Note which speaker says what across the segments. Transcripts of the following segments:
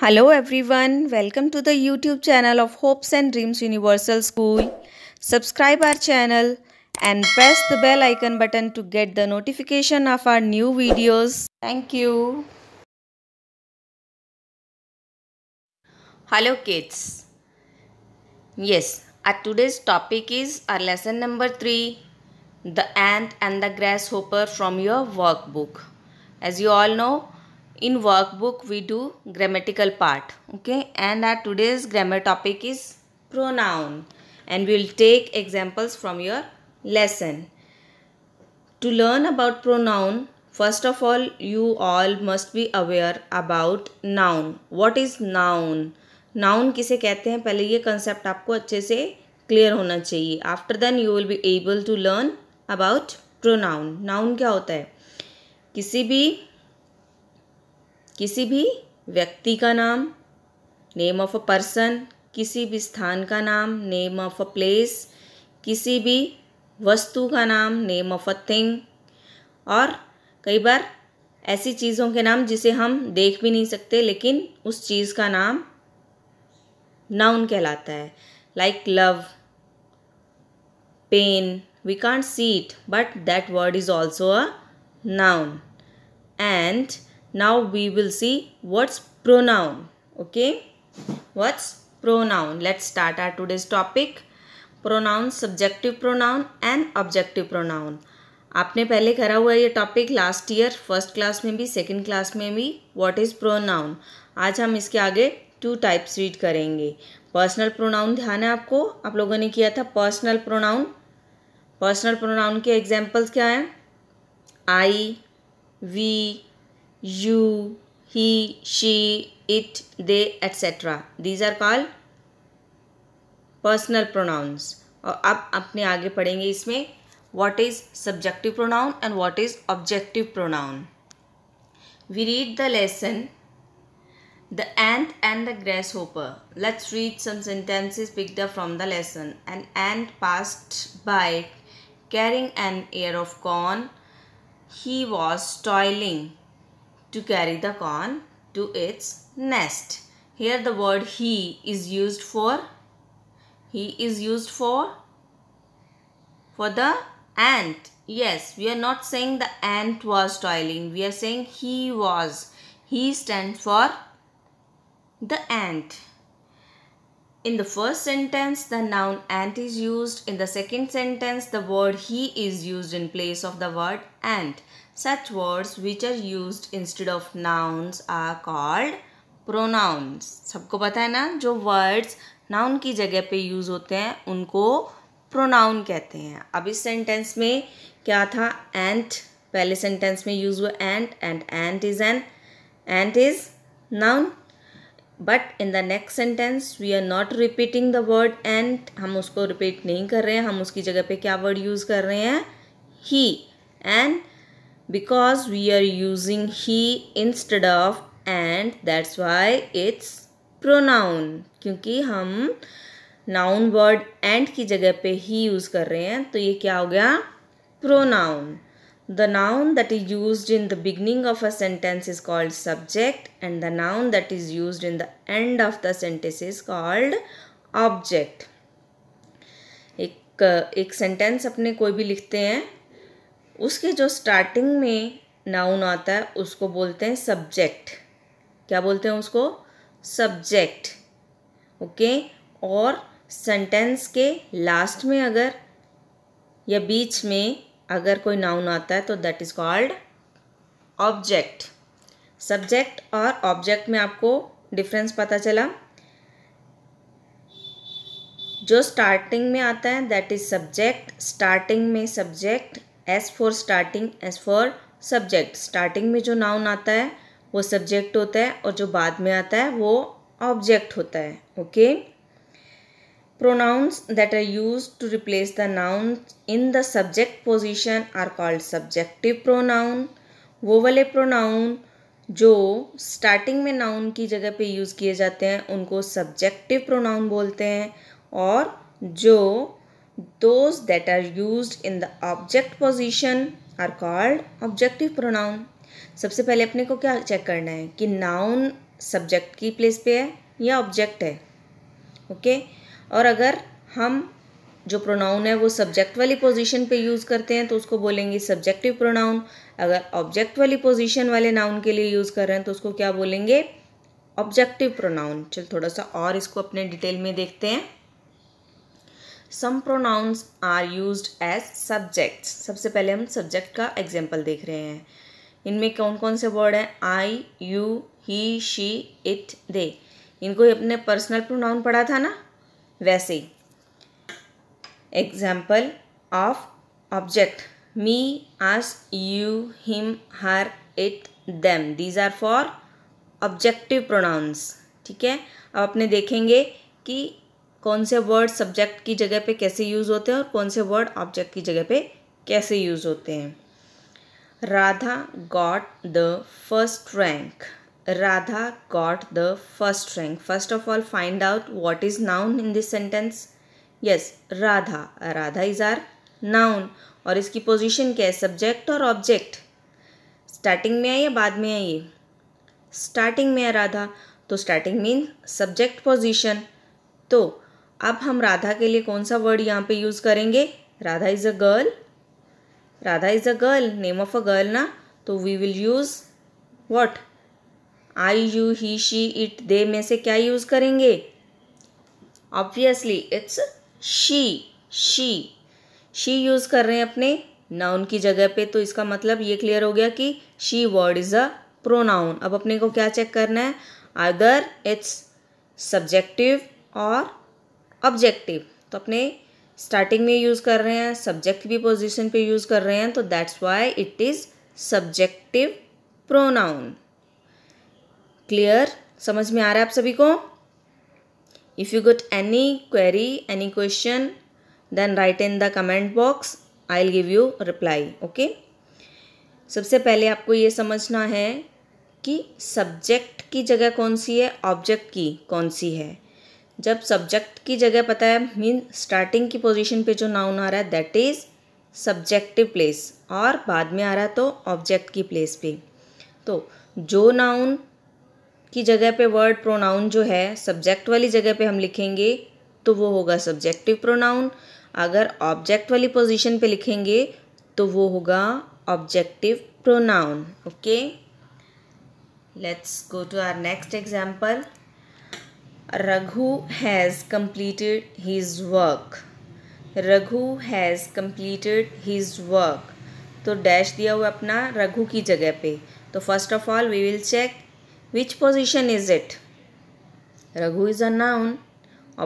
Speaker 1: Hello everyone, welcome to the YouTube channel of Hopes and Dreams Universal School. Subscribe our channel and press the bell icon button to get the notification of our new videos. Thank you. Hello kids. Yes, our today's topic is our lesson number 3, The Ant and the Grasshopper from your workbook. As you all know, in workbook we do grammatical part okay and our today's grammar topic is pronoun and we will take examples from your lesson to learn about pronoun first of all you all must be aware about noun what is noun noun किसे कहते हैं पहले ये concept आपको अच्छे से clear होना चाहिए after then you will be able to learn about pronoun noun क्या होता है किसी भी किसी भी व्यक्ति का नाम नेम ऑफ अ पर्सन किसी भी स्थान का नाम नेम ऑफ अ प्लेस किसी भी वस्तु का नाम नेम ऑफ अ थिंग और कई बार ऐसी चीज़ों के नाम जिसे हम देख भी नहीं सकते लेकिन उस चीज़ का नाम नाउन कहलाता है like love pain we can't see it but that word is also a noun and now we will see what's pronoun okay what's pronoun let's start our today's topic pronoun subjective pronoun and objective pronoun आपने पहले करा हुआ ये topic last year first class में भी second class में भी what is pronoun आज हम इसके आगे टू टाइप्स रीड करेंगे पर्सनल प्रोनाउन ध्यान है आपको आप लोगों ने किया था पर्सनल प्रोनाउन पर्सनल प्रोनाउन के एग्जांपल्स क्या हैं I we you, he, she, it, they, etc. These are called personal pronouns. और अब अपने आगे पढ़ेंगे इसमें what is subjective pronoun and what is objective pronoun. We read the lesson The ant and the grasshopper. Let's read some sentences picked up from the lesson. An ant passed by carrying an ear of corn. He was toiling to carry the corn to its nest. Here the word he is used for he is used for for the ant. Yes, we are not saying the ant was toiling. We are saying he was. He stands for the ant. In the first sentence, the noun ant is used. In the second sentence, the word he is used in place of the word ant. Such words which are used instead of nouns are called pronouns. सबको पता है ना जो words noun की जगह पे use होते हैं उनको pronoun कहते हैं अब इस sentence में क्या था ant पहले sentence में use हुआ ant and ant is an ant is noun but in the next sentence we are not repeating the word ant हम उसको repeat नहीं कर रहे हैं हम उसकी जगह पे क्या word use कर रहे हैं he and because we are using he instead of and that's why it's pronoun क्योंकि हम noun word and की जगह पे he use कर रहे हैं तो ये क्या हो गया pronoun The noun that is used in the beginning of a sentence is called subject and the noun that is used in the end of the sentence is called object. एक एक सेंटेंस अपने कोई भी लिखते हैं उसके जो starting में नाउन आता है उसको बोलते हैं सब्जेक्ट क्या बोलते हैं उसको सब्जेक्ट ओके और सेंटेंस के लास्ट में अगर या बीच में अगर कोई नाउन आता है तो that is called object subject और ऑब्जेक्ट में आपको डिफरेंस पता चला जो स्टार्टिंग में आता है दैट इज़ सब्जेक्ट स्टार्टिंग में subject S for starting S for subject starting में जो नाउन आता है वो सब्जेक्ट होता है और जो बाद में आता है वो ऑब्जेक्ट होता है okay pronouns that are use to replace the noun in the subject position are called subjective pronoun वो वाले प्रोनाउन जो स्टार्टिंग में नाउन की जगह पे यूज़ किए जाते हैं उनको सब्जेक्टिव प्रोनाउन बोलते हैं और जो Those that are used in the object position are called objective pronoun. सबसे पहले अपने को क्या चेक करना है कि noun सब्जेक्ट की प्लेस पे है या ऑब्जेक्ट है ओके और अगर हम जो प्रोनाउन है वो सब्जेक्ट वाली पोजीशन पे यूज़ करते हैं तो उसको बोलेंगे सब्जेक्टिव प्रोनाउन अगर ऑब्जेक्ट वाली पोजीशन वाले नाउन के लिए यूज़ कर रहे हैं तो उसको क्या बोलेंगे ऑब्जेक्टिव प्रोनाउन चल थोड़ा सा और इसको अपने डिटेल में देखते हैं some pronouns are use as subjects सबसे पहले हम सब्जेक्ट का एग्जाम्पल देख रहे हैं इनमें कौन कौन से वर्ड हैं I you he she it they इनको अपने पर्सनल प्रोनाउन पढ़ा था ना वैसे example of object me us you him her it them these are for objective pronouns ठीक है अब अपने देखेंगे कि कौन से वर्ड सब्जेक्ट की जगह पे कैसे यूज़ होते हैं और कौन से वर्ड ऑब्जेक्ट की जगह पे कैसे यूज़ होते हैं Radha got the first rank Radha got the first rank first of all find out what is noun in this sentence yes Radha Radha is our noun और इसकी पोजिशन क्या है सब्जेक्ट और ऑब्जेक्ट स्टार्टिंग में है या बाद में है ये स्टार्टिंग में है राधा तो स्टार्टिंग मीन सब्जेक्ट पोजिशन तो अब हम राधा के लिए कौन सा वर्ड यहाँ पे यूज़ करेंगे Radha is a girl Radha is a girl name of a girl ना तो we will use what I you he she it they में से क्या यूज़ करेंगे obviously it's she she she use कर रहे हैं अपने नाउन की जगह पे तो इसका मतलब ये क्लियर हो गया कि she word is a pronoun अब अपने को क्या चेक करना है अदर इट्स सब्जेक्टिव और ऑब्जेक्टिव तो अपने स्टार्टिंग में यूज़ कर रहे हैं सब्जेक्ट भी पोजिशन पे यूज़ कर रहे हैं तो that's why it is subjective pronoun clear समझ में आ रहा है आप सभी को if you got any query any question then write in the comment box I will give you reply okay सबसे पहले आपको ये समझना है कि सब्जेक्ट की जगह कौन सी है ऑब्जेक्ट की कौन सी है जब सब्जेक्ट की जगह पता है मीन स्टार्टिंग की पोजीशन पे जो नाउन आ रहा है दैट इज़ सब्जेक्टिव प्लेस और बाद में आ रहा है तो ऑब्जेक्ट की प्लेस पे तो जो नाउन की जगह पे वर्ड प्रोनाउन जो है सब्जेक्ट वाली जगह पे हम लिखेंगे तो वो होगा सब्जेक्टिव प्रोनाउन अगर ऑब्जेक्ट वाली पोजीशन पे लिखेंगे तो वो होगा objective pronoun okay let's go to our next example Raghu has completed his work Raghu has completed his work तो डैश दिया हुआ अपना रघु की जगह पे तो first of all we will check which position is it Raghu is a noun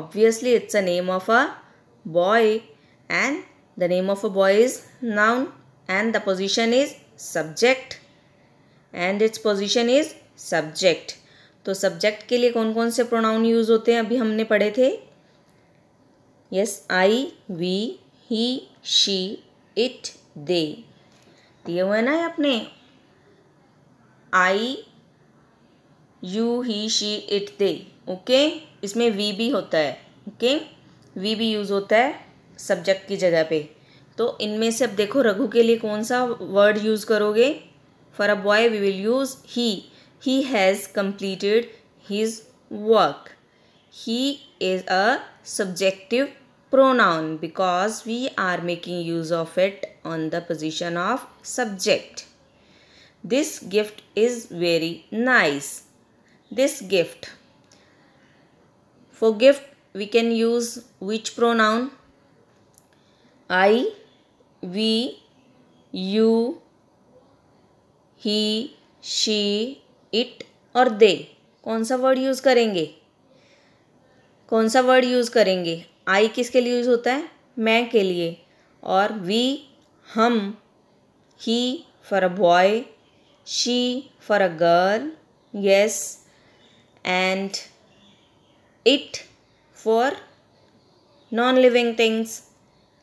Speaker 1: obviously it's a name of a boy and the name of a boy is noun and the position is subject and it's position is subject तो subject के लिए कौन कौन से pronoun use होते हैं अभी हमने पढ़े थे yes I we he she it they दिए हुए ना है आपने I you he she it they okay इसमें वी भी होता है ओके वी भी यूज़ होता है सब्जेक्ट की जगह पे तो इनमें से अब देखो रघु के लिए कौन सा वर्ड यूज़ करोगे for a boy we will use he He has completed his work. He is a subjective pronoun because we are making use of it on the position of subject. This gift is very nice. This gift. For gift, we can use which pronoun? I, we, you, he, she, it और they कौन सा word use करेंगे कौन सा word use करेंगे आई किसके लिए use होता है मैं के लिए और वी हम he for a boy she for a girl yes and it for non living things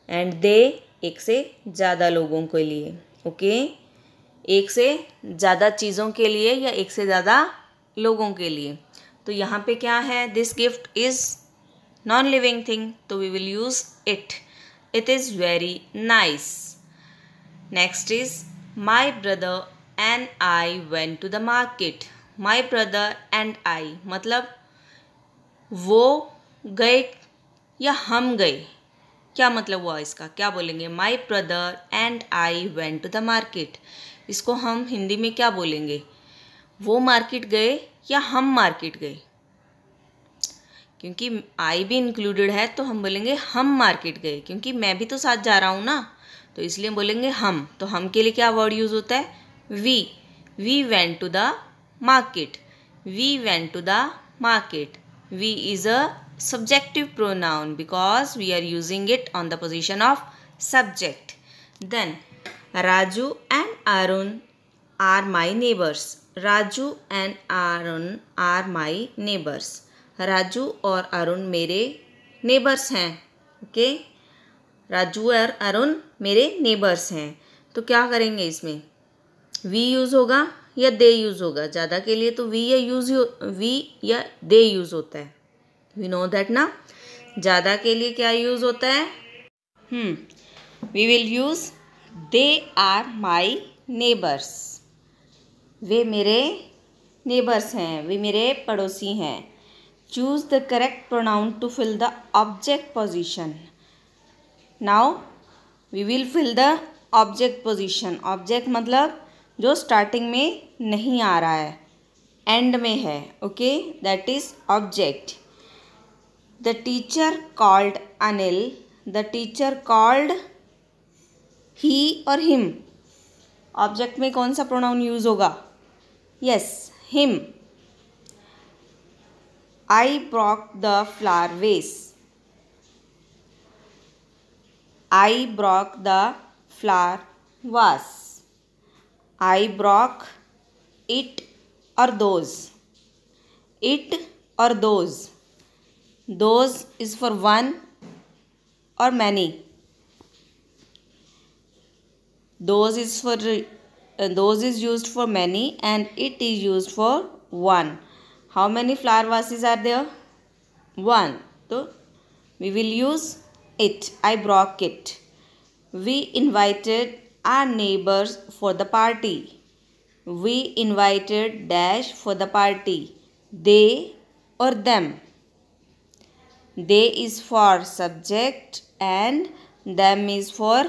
Speaker 1: and they एक से ज़्यादा लोगों के लिए ओके okay? एक से ज़्यादा चीज़ों के लिए या एक से ज़्यादा लोगों के लिए तो यहाँ पे क्या है this gift is non living thing तो we will use it it is very nice next is my brother and I went to the market my brother and I मतलब वो गए या हम गए क्या मतलब हुआ इसका क्या बोलेंगे my brother and I went to the market इसको हम हिंदी में क्या बोलेंगे वो मार्केट गए या हम मार्केट गए क्योंकि आई भी इंक्लूडेड है तो हम बोलेंगे हम मार्केट गए क्योंकि मैं भी तो साथ जा रहा हूँ ना तो इसलिए बोलेंगे हम तो हम के लिए क्या वर्ड यूज़ होता है we we went to the market we went to the market we is a subjective pronoun because we are using it on the position of subject then Raju and Arun are my neighbors. Raju and Arun are my neighbors. Raju और अरुण मेरे neighbours हैं okay okay? Raju और अरुण मेरे neighbours हैं तो क्या करेंगे इसमें वी यूज़ होगा या दे यूज़ होगा ज़्यादा के लिए तो वी या यूज़ वी या दे यूज़ होता है वी नो दैट ना ज़्यादा के लिए क्या यूज़ होता है we will use they are my neighbours वे मेरे नेबर्स हैं वे मेरे पड़ोसी हैं choose the correct pronoun to fill the object position now we will fill the object position object मतलब जो स्टार्टिंग में नहीं आ रहा है एंड में है okay that is object the teacher called Anil the teacher called he और हिम ऑब्जेक्ट में कौन सा प्रोनाउन यूज होगा yes him I broke the flower vase I broke the flower vase I broke it और those it और those those is for one और many Those is for uh, those is used for many and it is used for one. How many flower vases are there? One. So we will use it. I broke it. We invited our neighbors for the party. We invited dash for the party. They or them. They is for subject and them is for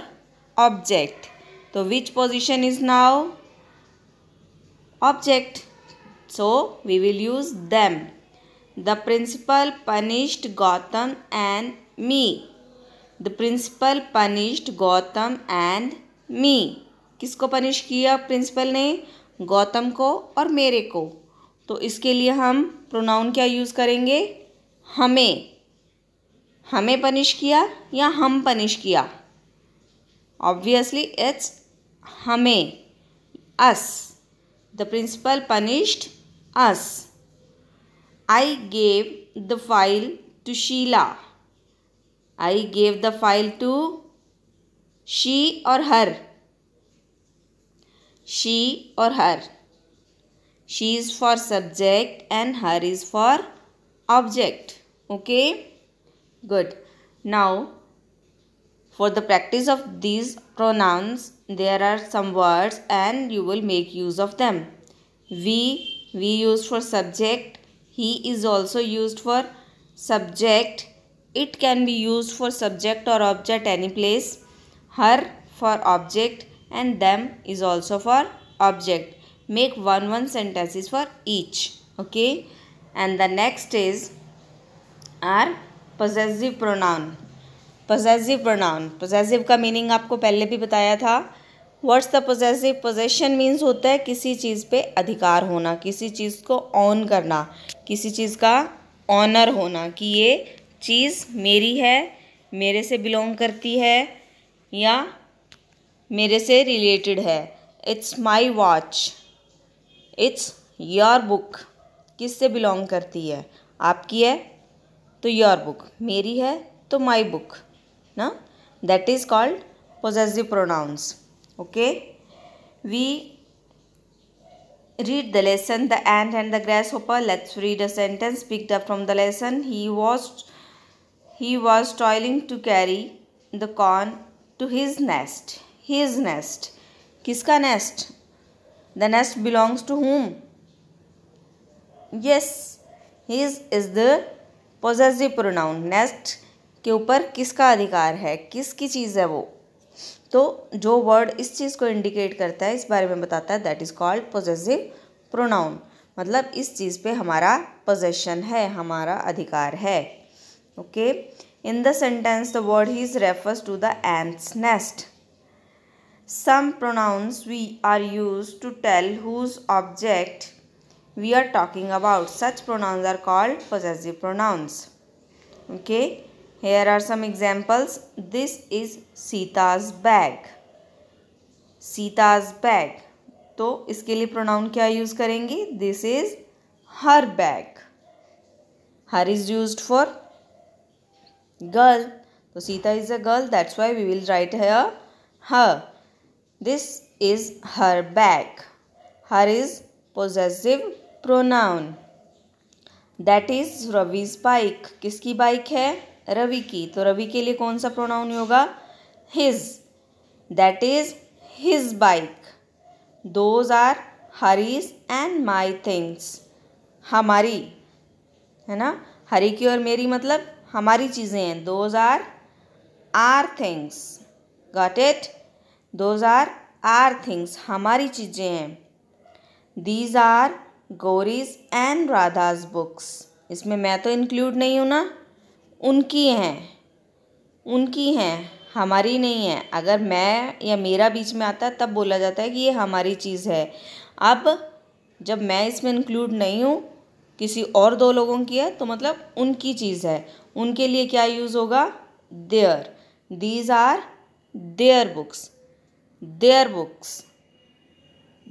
Speaker 1: object. तो which position is now object so we will use them the principal punished Gautam and me the principal punished Gautam and me किस को punish किया principal ने गौतम को और मेरे को तो इसके लिए हम प्रोनाउन क्या यूज़ करेंगे हमें हमें पनिश किया या हम पनिश किया obviously it's Hame, us. The principal punished us. I gave the file to Sheila. I gave the file to she or her. She or her. She is for subject and her is for object. Okay. Good. Now, for the practice of these pronouns, there are some words and you will make use of them we we used for subject he is also used for subject it can be used for subject or object any place her for object and them is also for object make one one sentences for each okay and the next is are possessive pronoun possessive pronoun possessive ka meaning aapko pehle bhi bataya tha words the possessive possession means होता है किसी चीज़ पे अधिकार होना किसी चीज़ को on करना किसी चीज़ का ऑनर होना कि ये चीज़ मेरी है मेरे से बिलोंग करती है या मेरे से रिलेटेड है it's my watch it's your book किस से बिलोंग करती है आपकी है तो योर बुक मेरी है तो माई बुक ना that is called possessive pronouns okay we read the lesson the ant and the grasshopper let's read a sentence picked up from the lesson he was he was toiling to carry the corn to his nest his nest kiska nest the nest belongs to whom yes his is the possessive pronoun nest के ऊपर किसका अधिकार है किसकी चीज़ है वो तो जो वर्ड इस चीज़ को इंडिकेट करता है इस बारे में बताता है that is called possessive pronoun मतलब इस चीज़ पे हमारा पोजेशन है हमारा अधिकार है okay in the sentence the word he is refers to the ants nest some pronouns we are use to tell whose object we are talking about such pronouns are called possessive pronouns okay Here are some examples. This is Sita's bag. Sita's bag. तो इसके लिए pronoun क्या use करेंगे this is her bag her is use for girl तो Sita is a girl that's why we will write है her this is her bag her is possessive pronoun that is Ravi's bike किसकी bike है रवि की तो रवि के लिए कौन सा प्रोनाउन होगा his that is his bike those are Hari's and my things हमारी है ना हरी की और मेरी मतलब हमारी चीज़ें हैं those are our things got it those are our things हमारी चीज़ें हैं these are Gauri's and Radha's books इसमें मैं तो इंक्लूड नहीं हूँ ना उनकी हैं उनकी हैं हमारी नहीं है अगर मैं या मेरा बीच में आता है तब बोला जाता है कि ये हमारी चीज़ है अब जब मैं इसमें इंक्लूड नहीं हूँ किसी और दो लोगों की है तो मतलब उनकी चीज़ है उनके लिए क्या यूज़ होगा their these are their books their books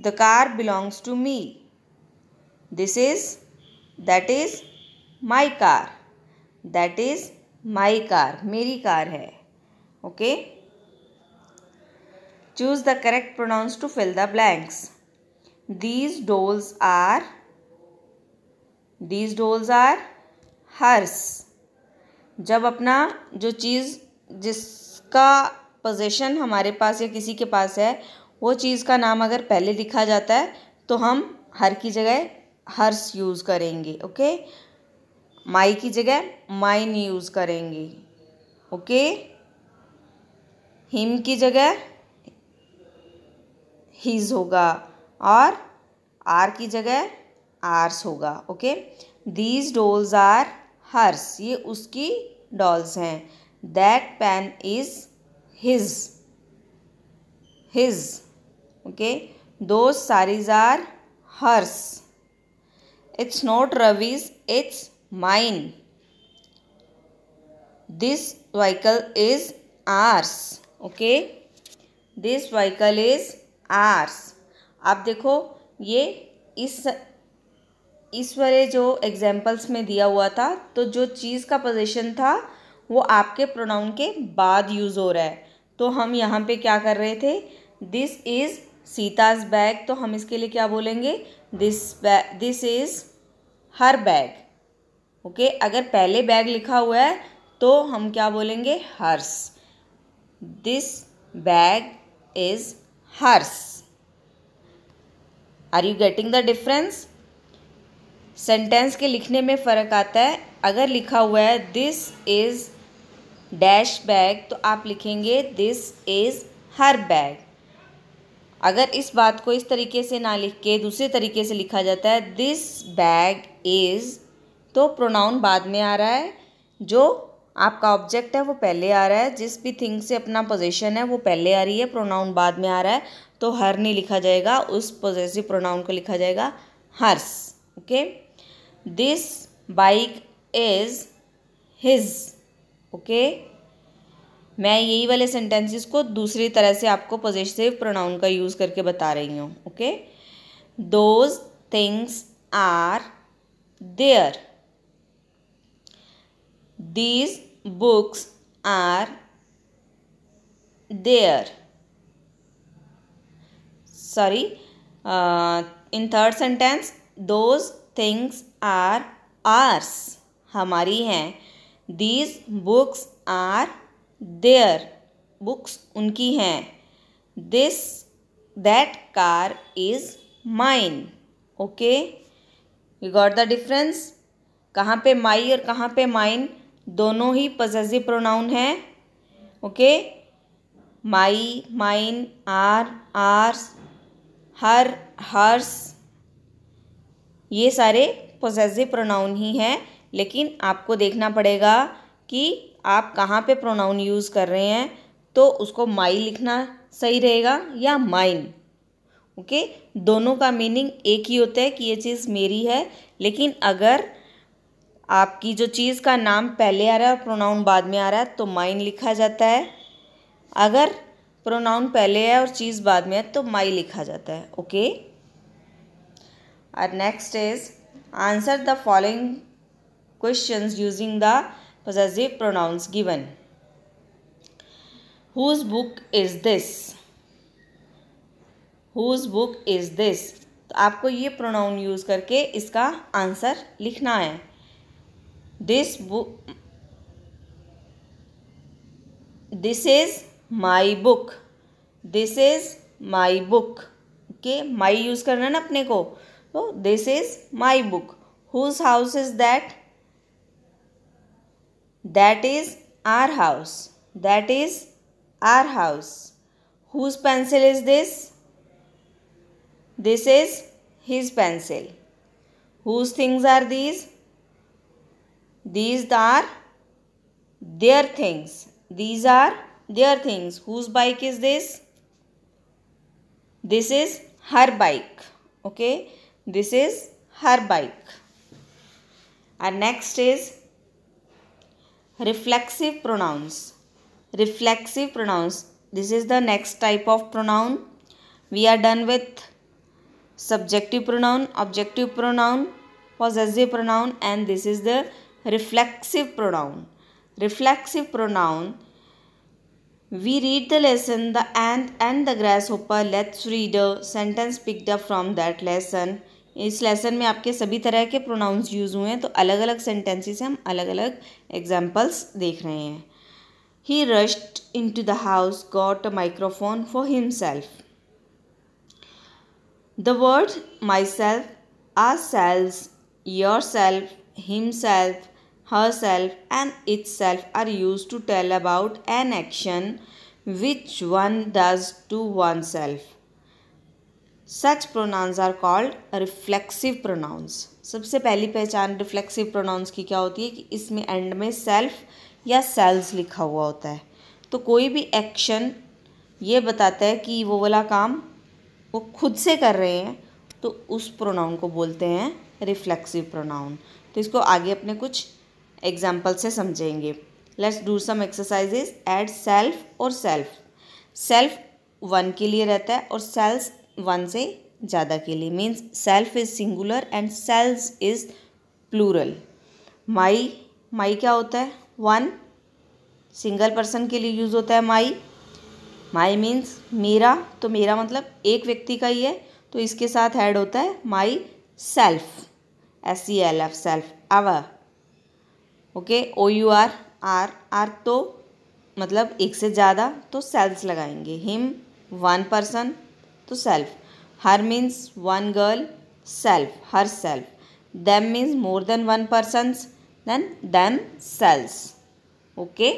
Speaker 1: the car belongs to me this is that is my car that is my car मेरी कार है okay choose the correct pronouns to fill the blanks these dolls are these dolls are hers जब अपना जो चीज़ जिसका possession हमारे पास या किसी के पास है वो चीज़ का नाम अगर पहले लिखा जाता है तो हम हर की जगह हर्स यूज़ करेंगे ओके माई की जगह माइन यूज़ करेंगे ओके हिम की जगह हिज होगा और आर की जगह आर्स होगा okay these dolls are hers ये उसकी डॉल्स हैं that pen is his his okay those saris are hers it's not Ravi's it's mine. This vehicle is ours. Okay. This vehicle is ours. आप देखो ये इस इस वाले जो एग्जाम्पल्स में दिया हुआ था तो जो चीज़ का पोजिशन था वो आपके प्रोनाउन के बाद यूज़ हो रहा है तो हम यहाँ पे क्या कर रहे थे दिस इज़ सीताज बैग तो हम इसके लिए क्या बोलेंगे this bag this is her bag okay अगर पहले बैग लिखा हुआ है तो हम क्या बोलेंगे hers this bag is hers are you getting the difference sentence के लिखने में फ़र्क आता है अगर लिखा हुआ है दिस इज़ डैश बैग तो आप लिखेंगे दिस इज़ हर बैग अगर इस बात को इस तरीके से ना लिख के दूसरे तरीके से लिखा जाता है दिस बैग इज़ तो प्रोनाउन बाद में आ रहा है जो आपका ऑब्जेक्ट है वो पहले आ रहा है जिस भी थिंग से अपना पोजेशन है वो पहले आ रही है प्रोनाउन बाद में आ रहा है तो हर नहीं लिखा जाएगा उस पोजेसिव प्रोनाउन को लिखा जाएगा hers okay this bike is his okay मैं यही वाले सेंटेंसेस को दूसरी तरह से आपको पोजेसिव प्रोनाउन का यूज़ करके बता रही हूँ okay those things are there These books are there. Sorry. Uh, in third sentence, those things are ours. हमारी हैं. These books are there. Books उनकी हैं. This that car is mine. Okay. You got the difference? कहाँ पे माई और कहाँ पे mine दोनों ही पजेसिव प्रोनाउन हैं okay my mine our ours her hers ये सारे पोजेसिव प्रोनाउन ही हैं लेकिन आपको देखना पड़ेगा कि आप कहाँ पे प्रोनाउन यूज़ कर रहे हैं तो उसको माई लिखना सही रहेगा या माइन ओके दोनों का मीनिंग एक ही होता है कि ये चीज़ मेरी है लेकिन अगर आपकी जो चीज़ का नाम पहले आ रहा है और प्रोनाउन बाद में आ रहा है तो माइन लिखा जाता है अगर प्रोनाउन पहले है और चीज़ बाद में है तो माई लिखा जाता है ओके और next is answer the following question using the positive pronouns given whose book is this whose book is this तो आपको ये प्रोनाउन यूज़ करके इसका आंसर लिखना है this book this is my book this is my book के my use करना ना अपने को तो this is my book whose house is that that is our house that is our house whose pencil is this this is his pencil whose things are these these are their things these are their things whose bike is this this is her bike okay this is her bike and next is reflexive pronouns reflexive pronouns this is the next type of pronoun we are done with subjective pronoun objective pronoun possessive pronoun and this is the reflexive pronoun reflexive pronoun we read the lesson the ant and the grasshopper let's read a sentence picked up from that lesson इस lesson में आपके सभी तरह के pronounce use हुए हैं तो अलग अलग सेंटेंसेस से हम अलग अलग एग्जांपल्स देख रहे हैं he rushed into the house got a microphone for himself the word myself ourselves yourself himself herself and itself are used to tell about an action which one does to oneself. Such pronouns are called reflexive pronouns. सबसे पहली पहचान reflexive pronouns की क्या होती है कि इसमें and में सेल्फ या सेल्स लिखा हुआ होता है तो कोई भी एक्शन ये बताता है कि वो वाला काम वो खुद से कर रहे हैं तो उस प्रोनाउन को बोलते हैं रिफ्लेक्सिव प्रोनाउन तो इसको आगे अपने कुछ एग्जाम्पल से समझेंगे let's do some exercises add self और सेल्फ सेल्फ वन के लिए रहता है और सेल्स वन से ज़्यादा के लिए means self is singular and selves is plural my my क्या होता है वन सिंगल पर्सन के लिए यूज़ होता है माई माई मीन्स मेरा तो मेरा मतलब एक व्यक्ति का ही है तो इसके साथ ऐड होता है my self S E L F self our okay O U R our our तो मतलब एक से ज़्यादा तो सेल्स लगाएंगे हिम वन पर्सन तो self her means one girl self herself them means more than one persons then themselves okay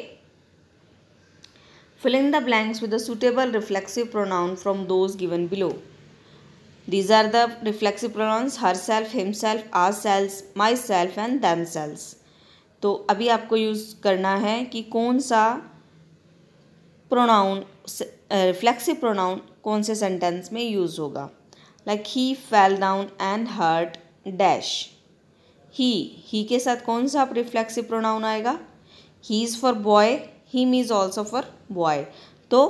Speaker 1: filling the blanks with the suitable reflexive pronoun from those given below these are the reflexive pronouns herself himself are sales myself and themselves तो अभी आपको use करना है कि कौन सा pronoun फ्लेक्सिव pronoun कौन से सेंटेंस में यूज़ होगा like he fell down and hurt dash he he के साथ कौन सा रिफ्लेक्सिव प्रोनाउन आएगा he is for boy him is also for boy तो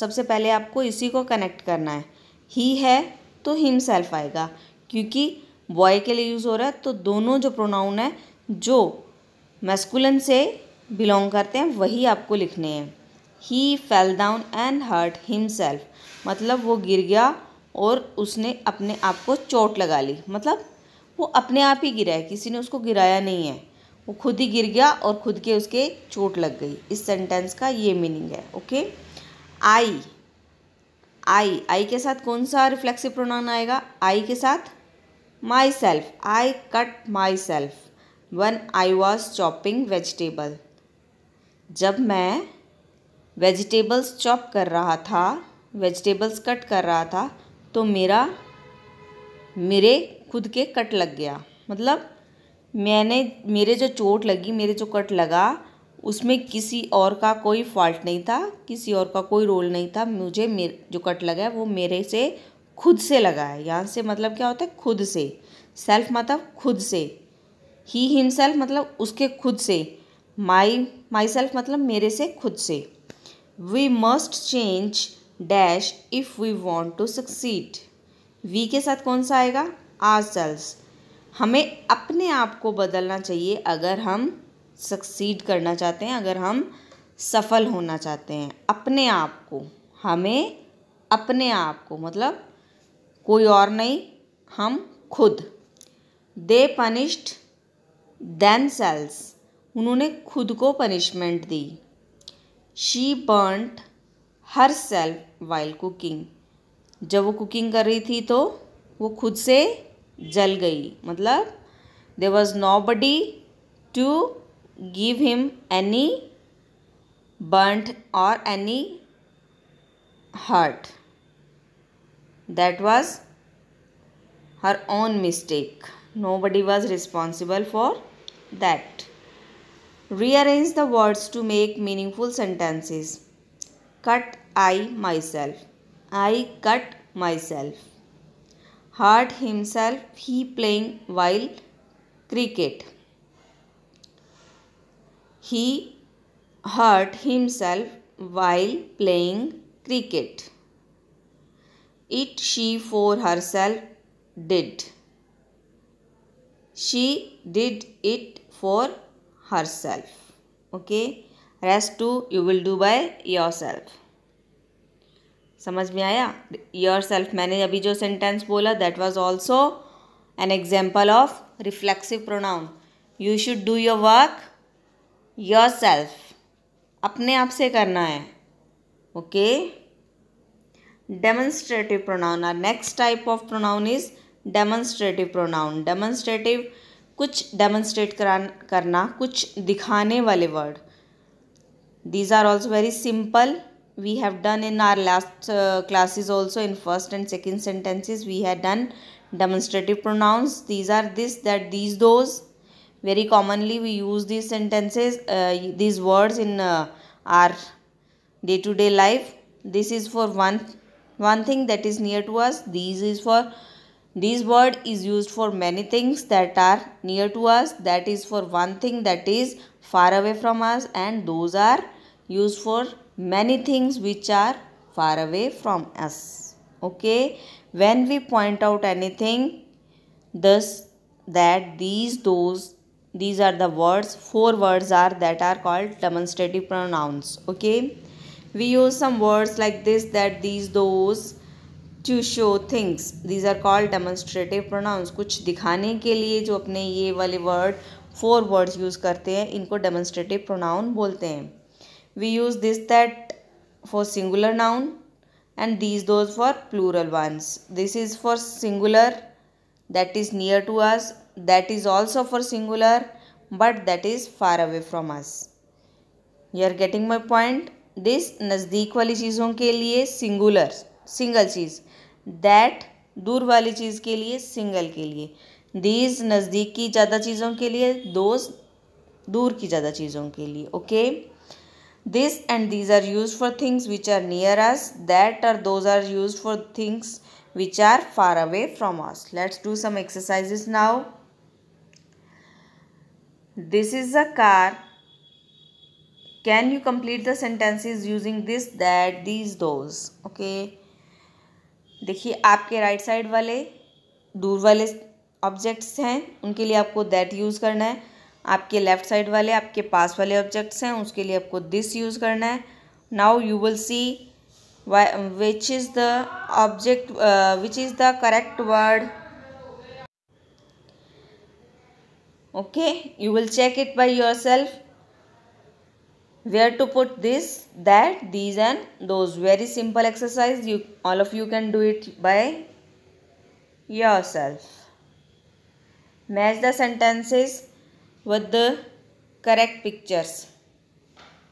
Speaker 1: सबसे पहले आपको इसी को कनेक्ट करना है ही है तो सेल्फ आएगा क्योंकि बॉय के लिए यूज़ हो रहा है तो दोनों जो प्रोनाउन है जो मैस्कुलन से बिलोंग करते हैं वही आपको लिखने हैं he fell down and hurt himself मतलब वो गिर गया और उसने अपने आप को चोट लगा ली मतलब वो अपने आप ही गिरा है किसी ने उसको गिराया नहीं है वो खुद ही गिर गया और खुद के उसके चोट लग गई इस सेंटेंस का ये मीनिंग है ओके आई आई आई के साथ कौन सा रिफ्लेक्सिव प्रोनाउन आएगा आई के साथ myself I cut myself one I was chopping vegetable जब मैं वेजिटेबल्स चॉप कर रहा था वेजिटेबल्स कट कर रहा था तो मेरा मेरे खुद के कट लग गया मतलब मैंने मेरे जो चोट लगी मेरे जो कट लगा उसमें किसी और का कोई फॉल्ट नहीं था किसी और का कोई रोल नहीं था मुझे मेरे जो कट लगा है वो मेरे से खुद से लगा है यहाँ से मतलब क्या होता है खुद से सेल्फ मतलब खुद से ही हिमसेल्फ मतलब उसके खुद से माई माई सेल्फ मतलब मेरे से खुद से we must change dash if we want to succeed we के साथ कौन सा आएगा आर सेल्स हमें अपने आप को बदलना चाहिए अगर हम सक्सीड करना चाहते हैं अगर हम सफल होना चाहते हैं अपने आप को हमें अपने आप को मतलब कोई और नहीं हम खुद दे पनिश्ड दैन सेल्स उन्होंने खुद को पनिशमेंट दी she burnt herself while cooking जब वो कुकिंग कर रही थी तो वो खुद से जल गई मतलब there was nobody to give him any burnt और any hurt was her own mistake nobody was responsible for that. Rearrange the words to make meaningful sentences. Cut I myself. I cut myself. Hurt himself he playing while cricket. He hurt himself while playing cricket. It she for herself did. She did it for herself okay rest two you will do by yourself समझ में आया your self मैंने अभी जो sentence बोला that was also an example of reflexive pronoun you should do your work yourself अपने आप से करना है okay demonstrative pronoun are next type of pronoun is demonstrative pronoun demonstrative कुछ डेमोन्स्ट्रेट करना कुछ दिखाने वाले word these are also very simple we have done in our last classes also in first and second sentences we have done demonstrative pronouns these are this that these those very commonly we use these sentences these words in our day to day life this is for one one thing that is near to us these is for this word is used for many things that are near to us that is for one thing that is far away from us and those are used for many things which are far away from us okay when we point out anything thus that these those these are the words four words are that are called demonstrative pronouns okay we use some words like this that these those to show things these are called demonstrative pronouns कुछ दिखाने के लिए जो अपने ये वाले word four words use करते हैं इनको डेमोन्स्ट्रेटिव प्रोनाउन बोलते हैं we use this that for singular noun and these those for plural ones this is for singular that is near to us that is also for singular but that is far away from us you are getting my point this नज़दीक वाली चीज़ों के लिए singular single cheese that दूर वाली चीज़ के लिए single के लिए दीज नज़दीक की ज़्यादा चीज़ों के लिए दोस्त दूर की ज़्यादा चीज़ों के लिए okay this and these are use for things which are near us that are those are use for things which are far away from us let's do some exercises now this is a car can you complete the sentences using this that these those okay देखिए आपके right side वाले दूर वाले objects हैं उनके लिए आपको that use करना है आपके लेफ़्ट साइड वाले आपके पास वाले ऑब्जेक्ट्स हैं उसके लिए आपको दिस यूज़ करना है now you will see which is the object which is the correct word you will check it by yourself where to put this that these and those very simple exercise you all of you can do it by yourself match the sentences with the correct pictures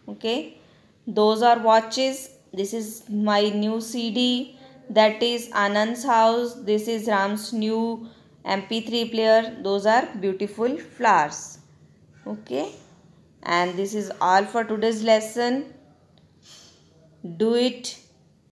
Speaker 1: okay those are watches this is my new cd that is anand's house this is ram's new mp3 player those are beautiful flowers okay and this is all for today's lesson do it